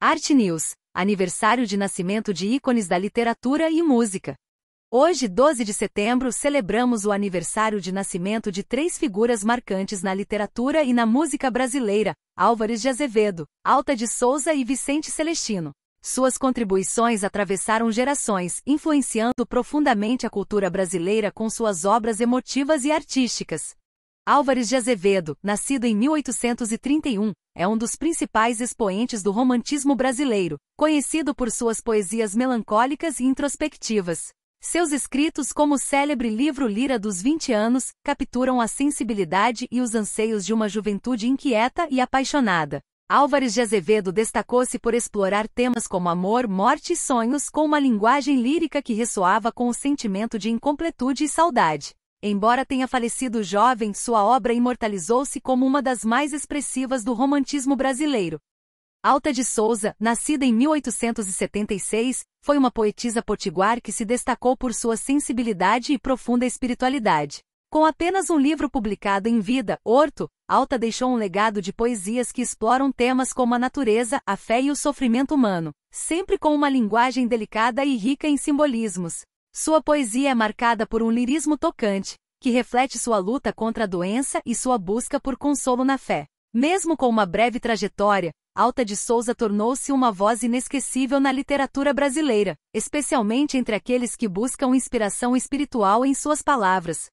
Art News, aniversário de nascimento de ícones da literatura e música. Hoje, 12 de setembro, celebramos o aniversário de nascimento de três figuras marcantes na literatura e na música brasileira: Álvares de Azevedo, Alta de Souza e Vicente Celestino. Suas contribuições atravessaram gerações, influenciando profundamente a cultura brasileira com suas obras emotivas e artísticas. Álvares de Azevedo, nascido em 1831, é um dos principais expoentes do romantismo brasileiro, conhecido por suas poesias melancólicas e introspectivas. Seus escritos, como o célebre livro Lira dos 20 anos, capturam a sensibilidade e os anseios de uma juventude inquieta e apaixonada. Álvares de Azevedo destacou-se por explorar temas como amor, morte e sonhos com uma linguagem lírica que ressoava com o sentimento de incompletude e saudade. Embora tenha falecido jovem, sua obra imortalizou-se como uma das mais expressivas do romantismo brasileiro. Alta de Souza, nascida em 1876, foi uma poetisa potiguar que se destacou por sua sensibilidade e profunda espiritualidade. Com apenas um livro publicado em vida, Horto, Alta deixou um legado de poesias que exploram temas como a natureza, a fé e o sofrimento humano, sempre com uma linguagem delicada e rica em simbolismos. Sua poesia é marcada por um lirismo tocante, que reflete sua luta contra a doença e sua busca por consolo na fé. Mesmo com uma breve trajetória, Alta de Souza tornou-se uma voz inesquecível na literatura brasileira, especialmente entre aqueles que buscam inspiração espiritual em suas palavras.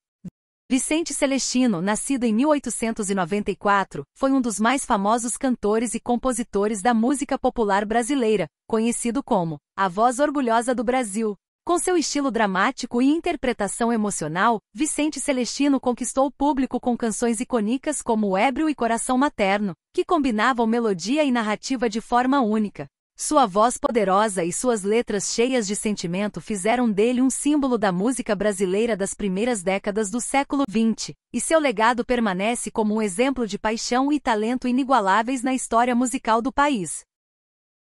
Vicente Celestino, nascido em 1894, foi um dos mais famosos cantores e compositores da música popular brasileira, conhecido como a voz orgulhosa do Brasil. Com seu estilo dramático e interpretação emocional, Vicente Celestino conquistou o público com canções icônicas como Ébrio e Coração Materno, que combinavam melodia e narrativa de forma única. Sua voz poderosa e suas letras cheias de sentimento fizeram dele um símbolo da música brasileira das primeiras décadas do século XX, e seu legado permanece como um exemplo de paixão e talento inigualáveis na história musical do país.